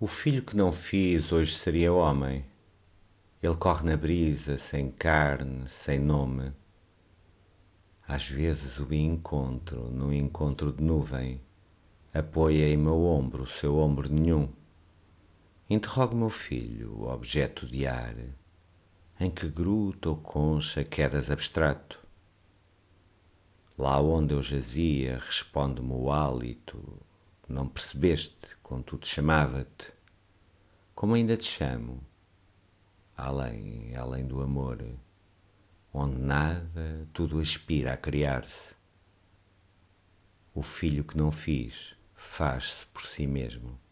O filho que não fiz hoje seria homem. Ele corre na brisa, sem carne, sem nome. Às vezes o encontro num encontro de nuvem. Apoia em meu ombro, o seu ombro nenhum. Interrogo meu filho, objeto de ar, em que gruta ou concha quedas abstrato. Lá onde eu jazia, responde-me o hálito, não percebeste, quando te chamava-te, como ainda te chamo, além, além do amor, onde nada, tudo aspira a criar-se. O filho que não fiz faz-se por si mesmo.